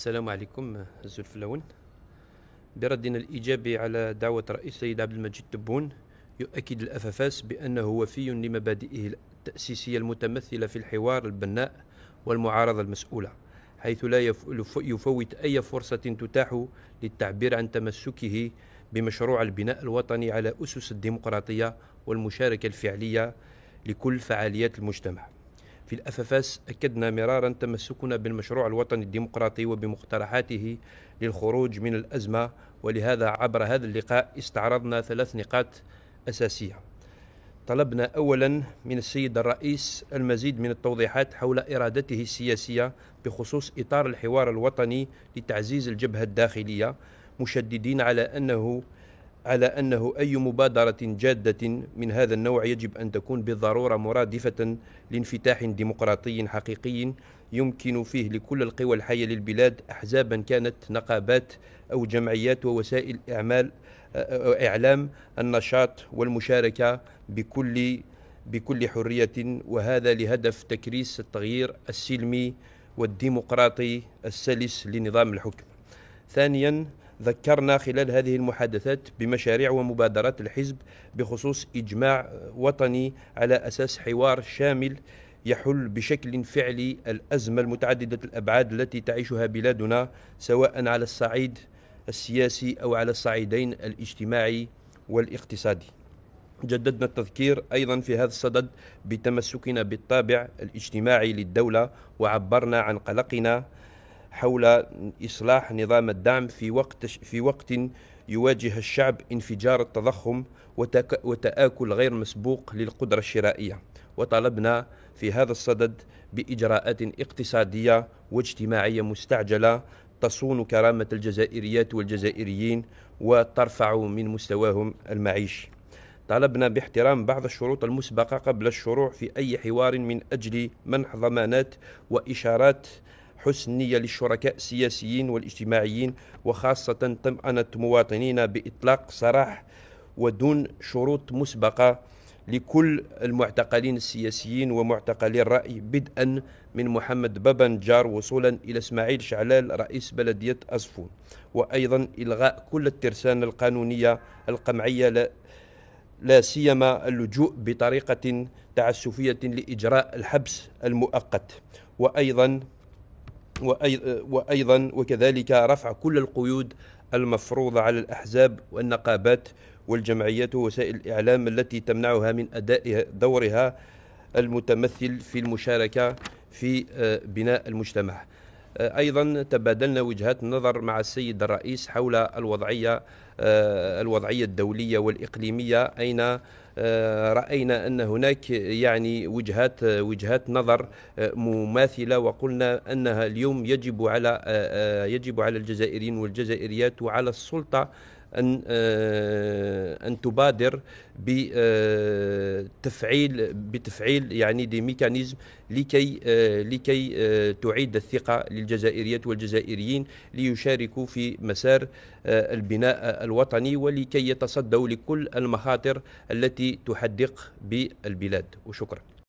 السلام عليكم الزلف الاول بردنا الايجابي على دعوه رئيس السيد عبد المجيد تبون يؤكد الافافاس بانه وفي لمبادئه التاسيسيه المتمثله في الحوار البناء والمعارضه المسؤوله حيث لا يفوت اي فرصه تتاح للتعبير عن تمسكه بمشروع البناء الوطني على اسس الديمقراطيه والمشاركه الفعليه لكل فعاليات المجتمع في الأفافاس أكدنا مرارا تمسكنا بالمشروع الوطني الديمقراطي وبمقترحاته للخروج من الأزمة ولهذا عبر هذا اللقاء استعرضنا ثلاث نقاط أساسية طلبنا أولا من السيد الرئيس المزيد من التوضيحات حول إرادته السياسية بخصوص إطار الحوار الوطني لتعزيز الجبهة الداخلية مشددين على أنه على أنه أي مبادرة جادة من هذا النوع يجب أن تكون بالضرورة مرادفة لانفتاح ديمقراطي حقيقي يمكن فيه لكل القوى الحية للبلاد أحزابا كانت نقابات أو جمعيات ووسائل إعمال إعلام النشاط والمشاركة بكل بكل حرية وهذا لهدف تكريس التغيير السلمي والديمقراطي السلس لنظام الحكم ثانيا ذكرنا خلال هذه المحادثات بمشاريع ومبادرات الحزب بخصوص إجماع وطني على أساس حوار شامل يحل بشكل فعلي الأزمة المتعددة الأبعاد التي تعيشها بلادنا سواء على الصعيد السياسي أو على الصعيدين الاجتماعي والاقتصادي جددنا التذكير أيضا في هذا الصدد بتمسكنا بالطابع الاجتماعي للدولة وعبرنا عن قلقنا حول إصلاح نظام الدعم في وقت في وقت يواجه الشعب انفجار التضخم وتآكل غير مسبوق للقدرة الشرائية وطلبنا في هذا الصدد بإجراءات اقتصادية واجتماعية مستعجلة تصون كرامة الجزائريات والجزائريين وترفع من مستواهم المعيشي طالبنا باحترام بعض الشروط المسبقة قبل الشروع في أي حوار من أجل منح ضمانات وإشارات حسن نيه للشركاء السياسيين والاجتماعيين وخاصة طمأنة مواطنينا بإطلاق سراح ودون شروط مسبقة لكل المعتقلين السياسيين ومعتقلي الرأي بدءا من محمد نجار وصولا إلى إسماعيل شعلال رئيس بلدية أزفون وأيضا إلغاء كل الترسانة القانونية القمعية لا, لا سيما اللجوء بطريقة تعسفية لإجراء الحبس المؤقت وأيضا وأيضا وكذلك رفع كل القيود المفروضة على الأحزاب والنقابات والجمعيات ووسائل الإعلام التي تمنعها من أداء دورها المتمثل في المشاركة في آه، بناء المجتمع آه، ايضا تبادلنا وجهات النظر مع السيد الرئيس حول الوضعيه آه، الوضعيه الدوليه والاقليميه اين آه، راينا ان هناك يعني وجهات وجهات نظر مماثله وقلنا انها اليوم يجب على يجب على الجزائريين والجزائريات وعلى السلطه ان ان تبادر بتفعيل آه، بتفعيل يعني دي ميكانيزم لكي آه، لكي آه، تعيد الثقه للجزائريات والجزائريين ليشاركوا في مسار البناء الوطني ولكي يتصدوا لكل المخاطر التي تحدق بالبلاد وشكرا